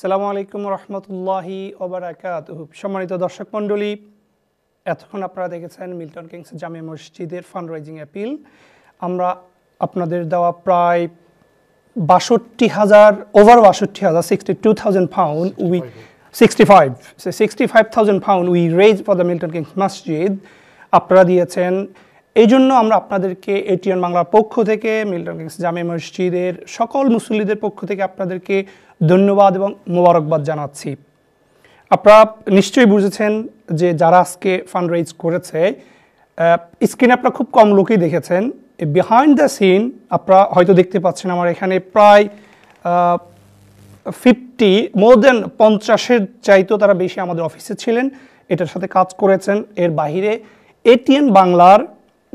সালামু আলাইকুম রহমতুল্লাহি ওবরাকাত সম্মানিত দর্শক মণ্ডলী এতক্ষণ আপনারা দেখেছেন মিল্টন কিংস জামে মসজিদের ফান্ডরাইজিং অ্যাপিল আমরা আপনাদের দেওয়া প্রায় বাষট্টি হাজার ওভার বাষট্টি হাজার sixty two thousand pound we sixty five sixty five thousand pound we raise for the Milton Keynes মসজিদ আপনারা দিয়েছেন এই জন্য আমরা আপনাদেরকে এটিএন বাংলার পক্ষ থেকে মিল্টন কিংস জামে মসজিদের সকল মুসল্লিদের পক্ষ থেকে আপনাদেরকে ধন্যবাদ এবং মোবারকবাদ জানাচ্ছি আপনারা নিশ্চয়ই বুঝেছেন যে যারা আজকে ফান্ড রেজ করেছে স্ক্রিনে আপনারা খুব কম লোকেই দেখেছেন বিহাইন্ড দ্য সিন আপনারা হয়তো দেখতে পাচ্ছেন আমার এখানে প্রায় ফিফটি মোর দেন পঞ্চাশের চাইতেও তারা বেশি আমাদের অফিসে ছিলেন এটার সাথে কাজ করেছেন এর বাহিরে এটিএন বাংলার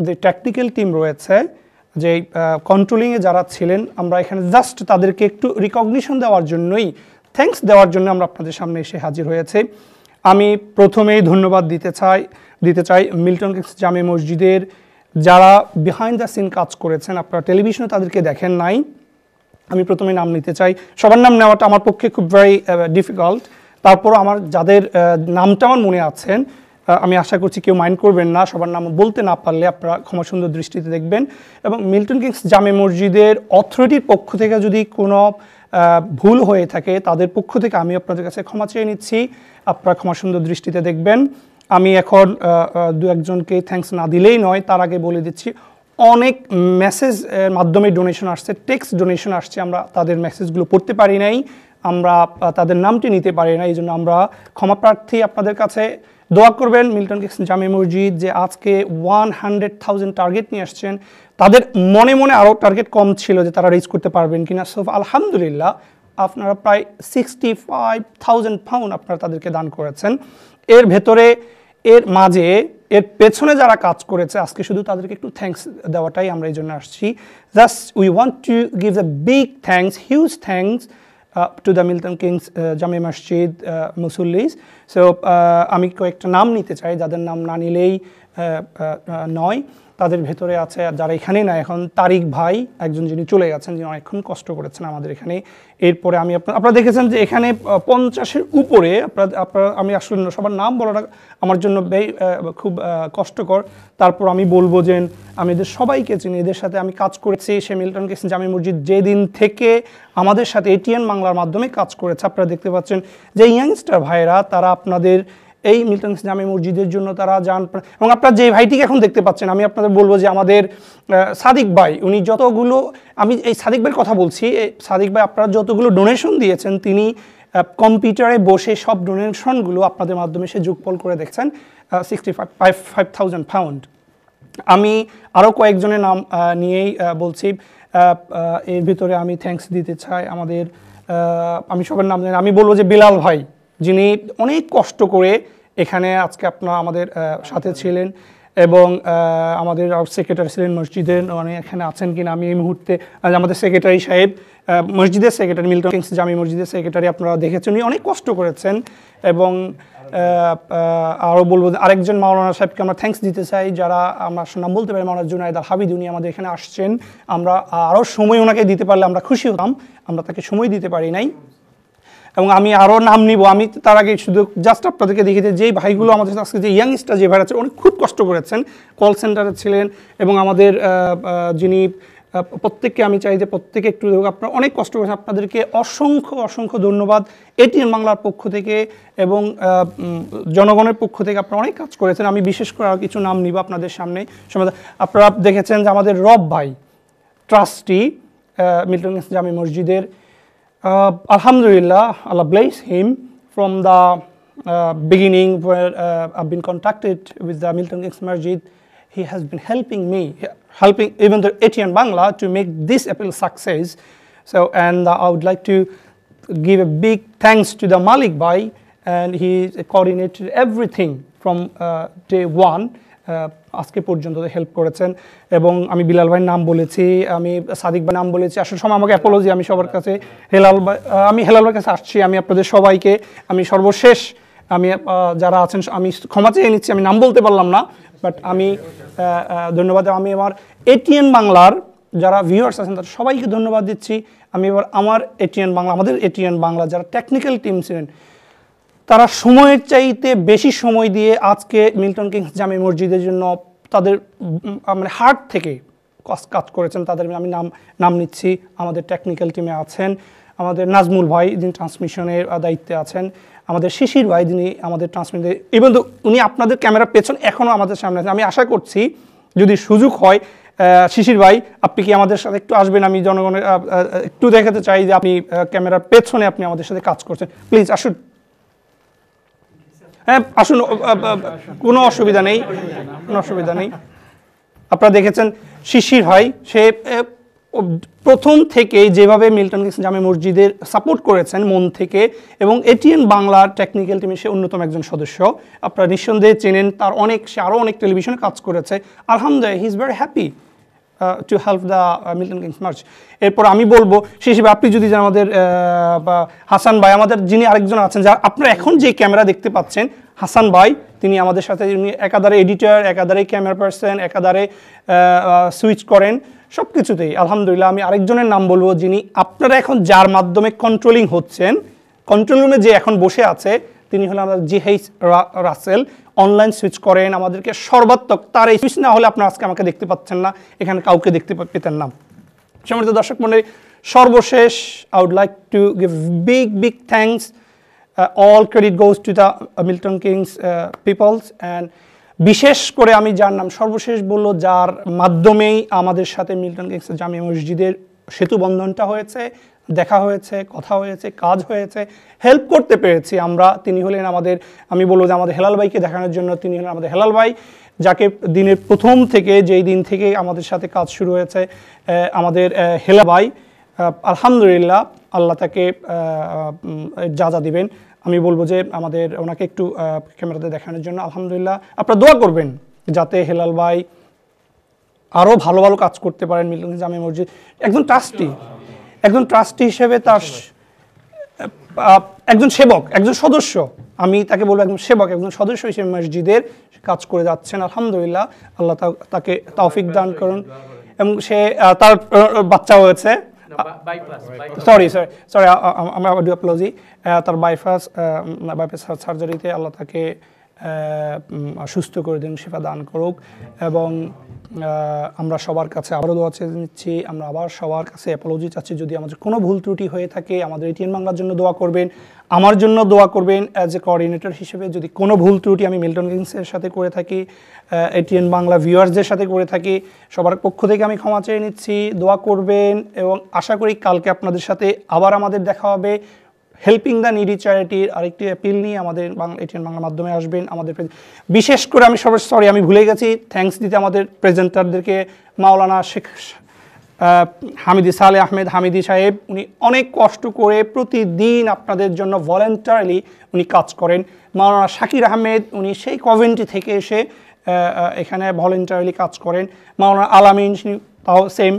যে টেকনিক্যাল টিম রয়েছে যে কন্ট্রোলিংয়ে যারা ছিলেন আমরা এখানে জাস্ট তাদেরকে একটু রিকগনিশন দেওয়ার জন্যই থ্যাংকস দেওয়ার জন্য আমরা আপনাদের সামনে এসে হাজির হয়েছে আমি প্রথমেই ধন্যবাদ দিতে চাই দিতে চাই মিল্টন কিংস জামে মসজিদের যারা বিহাইন্ড দ্য সিন কাজ করেছেন আপনারা টেলিভিশনে তাদেরকে দেখেন নাই আমি প্রথমে নাম নিতে চাই সবার নাম নেওয়াটা আমার পক্ষে খুব ভেরি ডিফিকাল্ট তারপর আমার যাদের নামটা আমার মনে আছেন আমি আশা করছি কেউ মাইন্ড করবেন না সবার নাম বলতে না পারলে আপনারা ক্ষমা সুন্দর দৃষ্টিতে দেখবেন এবং মিল্টন কিংস জামে মসজিদের অথরিটির পক্ষ থেকে যদি কোনো ভুল হয়ে থাকে তাদের পক্ষ থেকে আমি আপনাদের কাছে ক্ষমা চেয়ে নিচ্ছি আপনারা ক্ষমা সুন্দর দৃষ্টিতে দেখবেন আমি এখন দু একজনকে থ্যাংকস না দিলেই নয় তার আগে বলে দিচ্ছি অনেক মেসেজ মাধ্যমে ডোনেশন আসছে টেক্সট ডোনেশন আসছে আমরা তাদের মেসেজগুলো পড়তে পারি নাই আমরা তাদের নামটি নিতে পারি না এই জন্য আমরা ক্ষমাপ্রার্থী আপনাদের কাছে দোয়া করবেন মিল্টন জামে মসজিদ যে আজকে ওয়ান হান্ড্রেড থাউজেন্ড টার্গেট নিয়ে আসছেন তাদের মনে মনে আরও টার্গেট কম ছিল যে তারা রিচ করতে পারবেন কিনা সোফ আলহামদুলিল্লাহ আপনারা প্রায় সিক্সটি ফাইভ থাউজেন্ড পাউন্ড আপনারা তাদেরকে দান করেছেন এর ভেতরে এর মাঝে এর পেছনে যারা কাজ করেছে আজকে শুধু তাদেরকে একটু থ্যাংকস দেওয়াটাই আমরা এই জন্য আসছি just we want to give the big thanks huge thanks to the Milton Keynes জামে মসজিদ মুসল্লিস সো আমি কয়েকটা নাম নিতে চাই যাদের নাম না নিলেই নয় তাদের ভেতরে আছে যারা এখানে না এখন তারিক ভাই একজন যিনি চলে গেছেন যিনি অনেকক্ষণ কষ্ট করেছেন আমাদের এখানে এরপরে আমি আপনার আপনারা দেখেছেন যে এখানে পঞ্চাশের উপরে আপনার আপনার আমি আসলে সবার নাম বলাটা আমার জন্য খুব কষ্টকর তারপর আমি বলবো যে আমি এদের সবাইকে চিনি এদের সাথে আমি কাজ করেছি সে মিল্টন কেসেন জামি মসজিদ যেদিন থেকে আমাদের সাথে এটিএন বাংলার মাধ্যমে কাজ করেছে আপনারা দেখতে পাচ্ছেন যে ইয়াংস্টার ভাইরা তারা আপনাদের এই মিল্টন জামে মসজিদের জন্য তারা যান এবং আপনার যে ভাইটিকে এখন দেখতে পাচ্ছেন আমি আপনাদের বলবো যে আমাদের সাদিক ভাই উনি যতগুলো আমি এই সাদিক ভাইয়ের কথা বলছি সাদিক ভাই আপনারা যতগুলো ডোনেশন দিয়েছেন তিনি কম্পিউটারে বসে সব ডোনেশনগুলো আপনাদের মাধ্যমে সে যোগফল করে দেখছেন sixty five five thousand pound আমি আরও কয়েকজনের নাম নিয়েই বলছি এর ভিতরে আমি থ্যাংকস দিতে চাই আমাদের আমি সবার নাম জানি আমি বলবো যে বিলাল ভাই যিনি অনেক কষ্ট করে এখানে আজকে আপনারা আমাদের সাথে ছিলেন এবং আমাদের সেক্রেটারি ছিলেন মসজিদের মানে এখানে আছেন কিনা আমি এই মুহূর্তে আমাদের সেক্রেটারি সাহেব মসজিদের সেক্রেটারি মিল্টন কিংস জামি মসজিদের সেক্রেটারি আপনারা দেখেছেন উনি অনেক কষ্ট করেছেন এবং আরও বলবো আরেকজন মাওলানা সাহেবকে আমরা থ্যাংকস দিতে চাই যারা আমরা নাম বলতে পারি মাওলানা জুনায়দার হাবিদ উনি আমাদের এখানে আসছেন আমরা আরও সময় ওনাকে দিতে পারলে আমরা খুশি হতাম আমরা তাকে সময় দিতে পারি নাই এবং আমি আরও নাম নিব আমি তার আগে শুধু জাস্ট আপনাদেরকে দেখেছি যেই ভাইগুলো আমাদের সাথে আজকে যে ইয়াংস্টার যে ভাই আছে অনেক খুব কষ্ট করেছেন কল সেন্টারে ছিলেন এবং আমাদের যিনি প্রত্যেককে আমি চাই যে প্রত্যেকে একটু আপনারা অনেক কষ্ট করেছেন আপনাদেরকে অসংখ্য অসংখ্য ধন্যবাদ এটিএন বাংলার পক্ষ থেকে এবং জনগণের পক্ষ থেকে আপনারা অনেক কাজ করেছেন আমি বিশেষ করে আর কিছু নাম নিব আপনাদের সামনে আপনারা দেখেছেন যে আমাদের রব ভাই ট্রাস্টি মিল্টন জামি মসজিদের Uh, Alhamdulillah, Allah bless him from the uh, beginning where uh, I've been contacted with the Milton X Masjid. He has been helping me, helping even the ATN Bangla to make this appeal success. So, and I would like to give a big thanks to the Malik Bhai and he coordinated everything from uh, day one. Uh, আজকে পর্যন্ত help করেছেন এবং আমি বিলাল ভাইয়ের নাম বলেছি আমি সাদিক ভাই নাম বলেছি আসলে সময় আমাকে অ্যাপোলজি আমি সবার কাছে হেলাল ভাই আমি হেলাল ভাইয়ের কাছে আসছি আমি আপনাদের সবাইকে আমি সর্বশেষ আমি যারা আছেন আমি ক্ষমা চেয়ে নিচ্ছি আমি নাম বলতে পারলাম না বাট আমি ধন্যবাদ আমি আমার এটিএন বাংলার যারা ভিউয়ার্স আছেন তারা সবাইকে ধন্যবাদ দিচ্ছি আমি এবার আমার এটিএন বাংলা আমাদের এটিএন বাংলা যারা টেকনিক্যাল টিম ছিলেন তারা সময়ের চাইতে বেশি সময় দিয়ে আজকে মিল্টন কিংস জামে মসজিদের জন্য তাদের মানে হার্ট থেকে কাজ করেছেন তাদের আমি নাম নাম নিচ্ছি আমাদের টেকনিক্যাল টিমে আছেন আমাদের নাজমুল ভাই যিনি ট্রান্সমিশনের দায়িত্বে আছেন আমাদের শিশির ভাই যিনি আমাদের ট্রান্সমিশন ইভেন তো উনি আপনাদের ক্যামেরা পেছন এখনও আমাদের সামনে আছেন আমি আশা করছি যদি সুযোগ হয় শিশির ভাই আপনি কি আমাদের সাথে একটু আসবেন আমি জনগণের একটু দেখাতে চাই যে আপনি ক্যামেরার পেছনে আপনি আমাদের সাথে কাজ করছেন প্লিজ আসুন হ্যাঁ আসুন কোনো অসুবিধা নেই কোনো অসুবিধা নেই আপনারা দেখেছেন শিশির হয় সে প্রথম থেকে যেভাবে মিল্টন জামে মসজিদের সাপোর্ট করেছেন মন থেকে এবং এটিএন বাংলার টেকনিক্যাল টিমের সে অন্যতম একজন সদস্য আপনারা নিঃসন্দেহে চেনেন তার অনেক সে আরও অনেক টেলিভিশনে কাজ করেছে আলহামদুলিল্লাহ he is very happy to help the Milton Keynes march এরপর আমি বলবো সেই হিসেবে আপনি যদি আমাদের হাসান ভাই আমাদের যিনি আরেকজন আছেন যা আপনারা এখন যে ক্যামেরা দেখতে পাচ্ছেন হাসান ভাই তিনি আমাদের সাথে একাধারে এডিটর একাধারে ক্যামেরা পার্সন একাধারে সুইচ করেন সব কিছুতেই আলহামদুলিল্লাহ আমি আরেকজনের নাম বলবো যিনি আপনারা এখন যার মাধ্যমে কন্ট্রোলিং হচ্ছেন কন্ট্রোল রুমে যে এখন বসে আছে তিনি হলেন আমাদের জিহেইচ রাসেল অনলাইন সুইচ করেন আমাদেরকে সর্বাত্মক তার এই সুইচ না হলে আপনারা আজকে আমাকে দেখতে পাচ্ছেন না এখানে কাউকে দেখতে পেতেন না সমৃদ্ধ দর্শক মনে সর্বশেষ I would like to give big big thanks all credit goes to the Milton Keynes peoples and বিশেষ করে আমি যার নাম সর্বশেষ বললো যার মাধ্যমেই আমাদের সাথে মিল্টন কিংস জামিয়া মসজিদের সেতু বন্ধনটা হয়েছে দেখা হয়েছে কথা হয়েছে কাজ হয়েছে হেল্প করতে পেরেছি আমরা তিনি হলেন আমাদের আমি বলবো যে আমাদের হেলাল ভাইকে দেখানোর জন্য তিনি হলেন আমাদের হেলাল ভাই যাকে দিনের প্রথম থেকে যেই দিন থেকে আমাদের সাথে কাজ শুরু হয়েছে আমাদের হেলা ভাই আলহামদুলিল্লাহ আল্লাহ তাকে যা যা দিবেন আমি বলবো যে আমাদের ওনাকে একটু ক্যামেরাতে দেখানোর জন্য আলহামদুলিল্লাহ আপনারা দোয়া করবেন যাতে হেলাল ভাই আরও ভালো ভালো কাজ করতে পারেন মিলন জামে মসজিদ একদম ট্রাস্টি একজন ট্রাস্টি হিসেবে তার একজন সেবক একজন সদস্য আমি তাকে বলবো একজন সেবক একজন সদস্য হিসেবে মসজিদের কাজ করে যাচ্ছেন আলহামদুলিল্লাহ আল্লাহ তাকে তৌফিক দান করুন এবং সে তার বাচ্চা হয়েছে সরি সরি সরি আমার ডু অ্যাপলজি তার বাইপাস বাইপাস সার্জারিতে আল্লাহ তাকে সুস্থ করে দিন সেবা দান করুক এবং আমরা সবার কাছে আবারও দোয়া চেয়ে নিচ্ছি আমরা আবার সবার কাছে অ্যাপোলজি চাচ্ছি যদি আমাদের কোনো ভুল ত্রুটি হয়ে থাকে আমাদের এটিএন বাংলার জন্য দোয়া করবেন আমার জন্য দোয়া করবেন অ্যাজ এ কোঅর্ডিনেটর হিসেবে যদি কোনো ভুল ত্রুটি আমি মিল্টন কিংসের সাথে করে থাকি এটিএন বাংলা ভিউয়ার্সদের সাথে করে থাকি সবার পক্ষ থেকে আমি ক্ষমা চেয়ে নিচ্ছি দোয়া করবেন এবং আশা করি কালকে আপনাদের সাথে আবার আমাদের দেখা হবে হেল্পিং দ্য নিডি চ্যারিটির আরেকটি অ্যাপিল নিয়ে আমাদের বাংলা এটিএন বাংলা মাধ্যমে আসবেন আমাদের বিশেষ করে আমি সবাই সরি আমি ভুলে গেছি থ্যাংকস দিতে আমাদের প্রেজেন্টারদেরকে মাওলানা শেখ হামিদি সালে আহমেদ হামিদি সাহেব উনি অনেক কষ্ট করে প্রতিদিন আপনাদের জন্য ভলেন্টারিলি উনি কাজ করেন মাওলানা শাকির আহমেদ উনি সেই কভেন্টি থেকে এসে এখানে ভলেন্টারিলি কাজ করেন মাওলানা আলামিন তাও সেম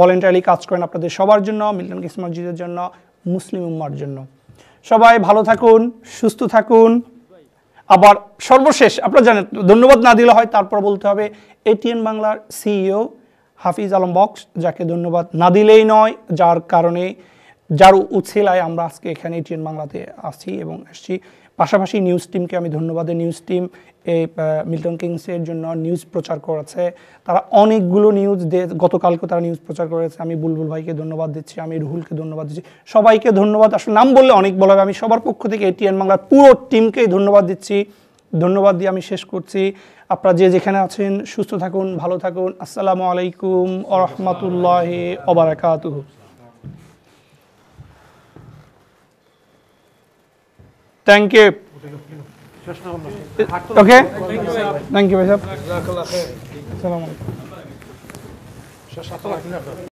ভলেন্টারিলি কাজ করেন আপনাদের সবার জন্য মিল্টন কিসমজিদের জন্য মুসলিম উম্মার জন্য সবাই ভালো থাকুন সুস্থ থাকুন আবার সর্বশেষ আপনারা জানেন ধন্যবাদ না দিলে হয় তারপর বলতে হবে এটিএন বাংলার সিইও হাফিজ আলম বক্স যাকে ধন্যবাদ না দিলেই নয় যার কারণে যার উচ্ছেলায় আমরা আজকে এখানে এটিএন বাংলাতে আসছি এবং আসছি পাশাপাশি নিউজ টিমকে আমি ধন্যবাদে নিউজ টিম এই মিল্টন কিংসের জন্য নিউজ প্রচার করেছে তারা অনেকগুলো নিউজ গতকালকে তারা নিউজ প্রচার করেছে আমি বুলবুল ভাইকে ধন্যবাদ দিচ্ছি আমি রুহুলকে ধন্যবাদ দিচ্ছি সবাইকে ধন্যবাদ আসলে নাম বললে অনেক বলা আমি সবার পক্ষ থেকে এটিএন বাংলার পুরো টিমকেই ধন্যবাদ দিচ্ছি ধন্যবাদ দিয়ে আমি শেষ করছি আপনারা যে যেখানে আছেন সুস্থ থাকুন ভালো থাকুন আসসালামু আলাইকুম আরহামতুল্লাহ ওবরাকাত thank you okay thank you ভাই সাহেব আসসালামু আলাইকুম